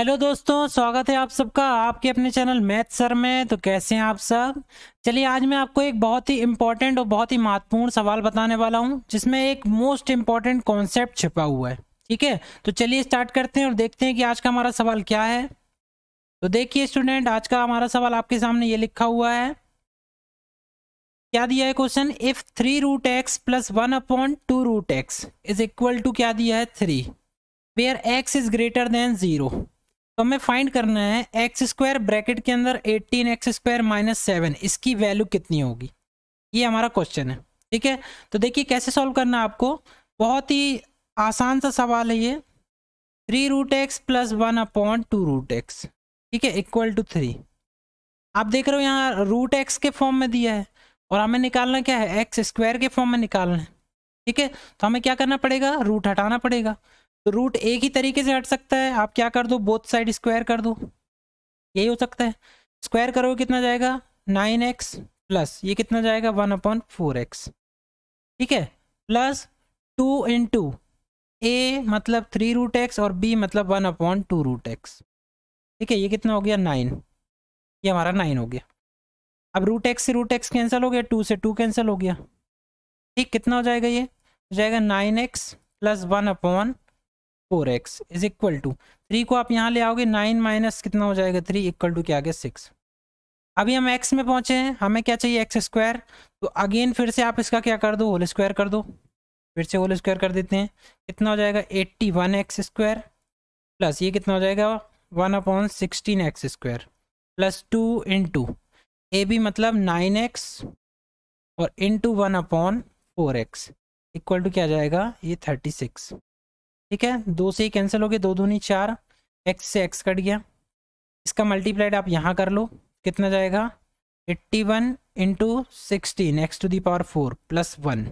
hello दोस्तों स्वागत है आप सबका आपके अपने चैनल मैथ सर में तो कैसे हैं आप सब चलिए आज मैं आपको एक बहुत ही इम्पोर्टेंट और बहुत ही महत्वपूर्ण सवाल बताने वाला हूं जिसमें एक मोस्ट इम्पॉर्टेंट कॉन्सेप्ट छिपा हुआ है ठीक है तो चलिए स्टार्ट करते हैं और देखते हैं कि आज का हमारा सवाल क्या है तो देखिए स्टूडेंट आज का हमारा सवाल आपके सामने ये लिखा हुआ है क्या दिया है question if three root x plus one upon two root x is equal to क्या दिया है three where x is greater than zero तो हमें फाइंड करना है एक्स स्क्वायर ब्रैकेट के अंदर eighteen x square minus seven इसकी वैल्यू कितनी होगी ये हमारा क्वेश्चन है ठीक है तो देखिए कैसे सॉल्व करना है आपको बहुत ही आसान सा सवाल है ये three root x plus one upon two root x ठीक है इक्वल टू थ्री आप देख रहे हो यहाँ रूट एक्स के फॉर्म में दिया है और हमें निकालना क्या है एक्स स्क्वायर के फॉर्म में निकालना है ठीक है तो हमें क्या करना पड़ेगा रूट हटाना पड़ेगा तो रूट एक ही तरीके से हट सकता है आप क्या कर दो बोथ साइड स्क्वायर कर दो यही हो सकता है स्क्वायर करोगे कितना जाएगा नाइन एक्स प्लस ये कितना जाएगा वन अपॉन फोर एक्स ठीक है plus two into a मतलब थ्री रूट एक्स और बी मतलब one upon two root x ठीक है ये कितना हो गया नाइन ये हमारा नाइन हो गया अब रूट एक्स से रूट एक्स कैंसिल हो गया टू से टू कैंसिल हो गया ठीक कितना हो जाएगा ये हो जाएगा nine x plus one upon four x is equal to three को आप यहाँ ले आओगे नाइन माइनस कितना हो जाएगा थ्री इक्वल टू क्या आ गया सिक्स अभी हम एक्स में पहुंचे हैं हमें क्या चाहिए एक्स स्क्वायर तो अगेन फिर से आप इसका क्या कर दो होल स्क्वायर कर दो फिर से होल स्क्वायर कर देते हैं कितना हो जाएगा eighty one x square plus ये कितना हो जाएगा one upon sixteen x square plus two into a b मतलब नाइन एक्स और into one upon four x equal to क्या जाएगा ये थर्टी सिक्स ठीक है दो से ही कैंसिल हो गए दो दूनी चार एक्स से एक्स कट गया इसका मल्टीप्लाइड आप यहाँ कर लो कितना जाएगा eighty one into sixteen x to the power four plus one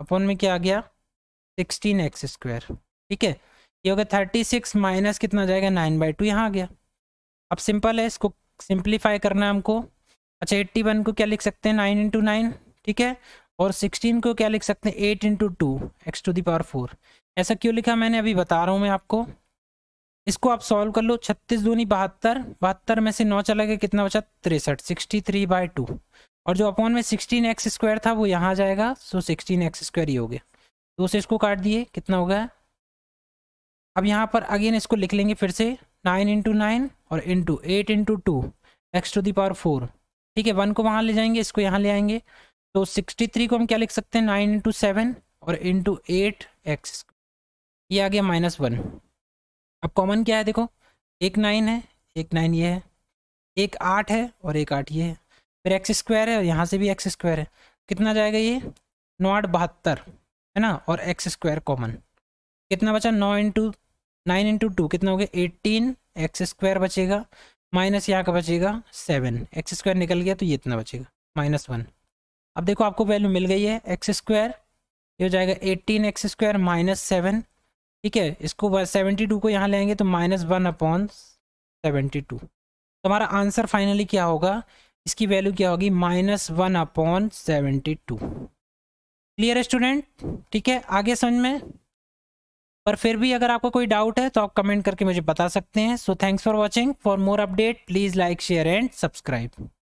upon में क्या आ गया सिक्सटीन एक्स स्क्वायर ठीक है ये हो गया थर्टी सिक्स माइनस कितना जाएगा नाइन बाई टू यहाँ आ गया अब सिंपल है इसको सिंप्लीफाई करना है हमको अच्छा एट्टी वन को क्या लिख सकते हैं नाइन इंटू नाइन ठीक है और 16 को क्या लिख सकते हैं eight into two x to the power four ऐसा क्यों लिखा मैंने अभी बता रहा हूँ मैं आपको इसको आप सॉल्व कर लो छत्तीस दूनी बहत्तर बहत्तर में से नौ चला गया कितना बचा तिरसठ सिक्सटी थ्री बाई टू और जो अपॉन में सिक्सटीन एक्स स्क्वायर था वो यहाँ जाएगा सो सिक्सटीन एक्स स्क्वायर ही हो गया दो से इसको काट दिए कितना हो गया अब यहाँ पर अगेन इसको लिख लेंगे फिर से नाइन इंटू नाइन और into eight into two x to the power four ठीक है वन को वहाँ ले जाएंगे इसको यहाँ ले आएंगे तो 63 को हम क्या लिख सकते हैं नाइन इंटू सेवन और इंटू एट एक्स ये आ गया माइनस वन अब कॉमन क्या है देखो एक नाइन है एक नाइन ये है एक आठ है और एक आठ ये है फिर एक्स स्क्वायर है और यहाँ से भी एक्स स्क्वायर है कितना जाएगा ये नौ आठ बहत्तर है ना और एक्स स्क्वायर कॉमन कितना बचा नौ इंटू नाइन इंटू टू कितना हो गया एट्टीन एक्स स्क्वायर बचेगा माइनस यहाँ का बचेगा सेवन एक्स स्क्वायर निकल गया तो ये इतना बचेगा माइनस वन अब देखो आपको वैल्यू मिल गई है एक्स स्क्वायर ये हो जाएगा eighteen x square minus seven ठीक है इसको सेवेंटी टू को यहाँ लेंगे तो minus one upon seventy two तो हमारा आंसर फाइनली क्या होगा इसकी वैल्यू क्या होगी minus one upon seventy two clear है स्टूडेंट ठीक है आगे समझ में पर फिर भी अगर आपको कोई डाउट है तो आप कमेंट करके मुझे बता सकते हैं so thanks for watching for more update please like share and subscribe